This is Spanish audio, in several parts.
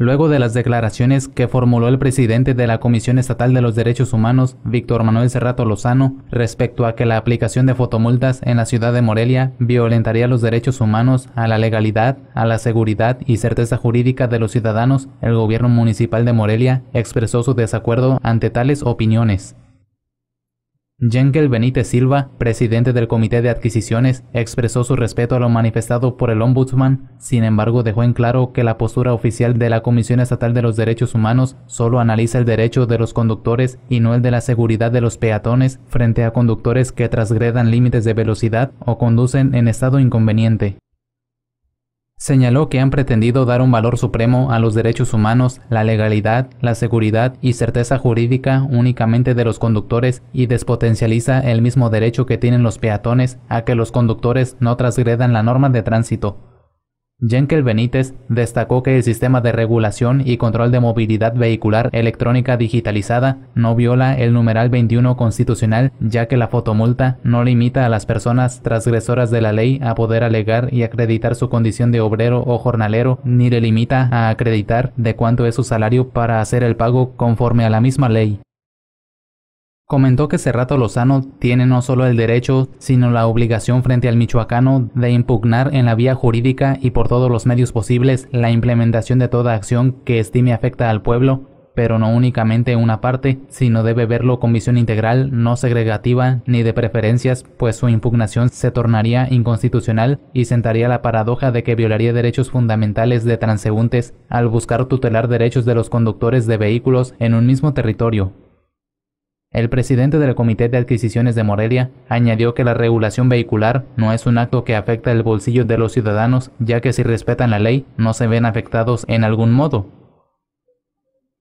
Luego de las declaraciones que formuló el presidente de la Comisión Estatal de los Derechos Humanos, Víctor Manuel Serrato Lozano, respecto a que la aplicación de fotomultas en la ciudad de Morelia violentaría los derechos humanos a la legalidad, a la seguridad y certeza jurídica de los ciudadanos, el gobierno municipal de Morelia expresó su desacuerdo ante tales opiniones. Jenkel Benítez Silva, presidente del Comité de Adquisiciones, expresó su respeto a lo manifestado por el Ombudsman, sin embargo dejó en claro que la postura oficial de la Comisión Estatal de los Derechos Humanos solo analiza el derecho de los conductores y no el de la seguridad de los peatones frente a conductores que transgredan límites de velocidad o conducen en estado inconveniente. Señaló que han pretendido dar un valor supremo a los derechos humanos, la legalidad, la seguridad y certeza jurídica únicamente de los conductores y despotencializa el mismo derecho que tienen los peatones a que los conductores no transgredan la norma de tránsito. Jenkel Benítez destacó que el sistema de regulación y control de movilidad vehicular electrónica digitalizada no viola el numeral 21 constitucional, ya que la fotomulta no limita a las personas transgresoras de la ley a poder alegar y acreditar su condición de obrero o jornalero, ni le limita a acreditar de cuánto es su salario para hacer el pago conforme a la misma ley. Comentó que Cerrato Lozano tiene no solo el derecho, sino la obligación frente al michoacano de impugnar en la vía jurídica y por todos los medios posibles la implementación de toda acción que estime afecta al pueblo, pero no únicamente una parte, sino debe verlo con visión integral, no segregativa ni de preferencias, pues su impugnación se tornaría inconstitucional y sentaría la paradoja de que violaría derechos fundamentales de transeúntes al buscar tutelar derechos de los conductores de vehículos en un mismo territorio. El presidente del Comité de Adquisiciones de Morelia añadió que la regulación vehicular no es un acto que afecta el bolsillo de los ciudadanos, ya que si respetan la ley no se ven afectados en algún modo.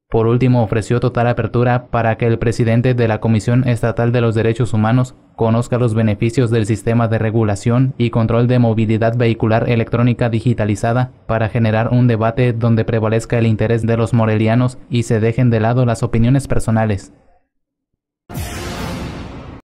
Por último, ofreció total apertura para que el presidente de la Comisión Estatal de los Derechos Humanos conozca los beneficios del sistema de regulación y control de movilidad vehicular electrónica digitalizada para generar un debate donde prevalezca el interés de los morelianos y se dejen de lado las opiniones personales.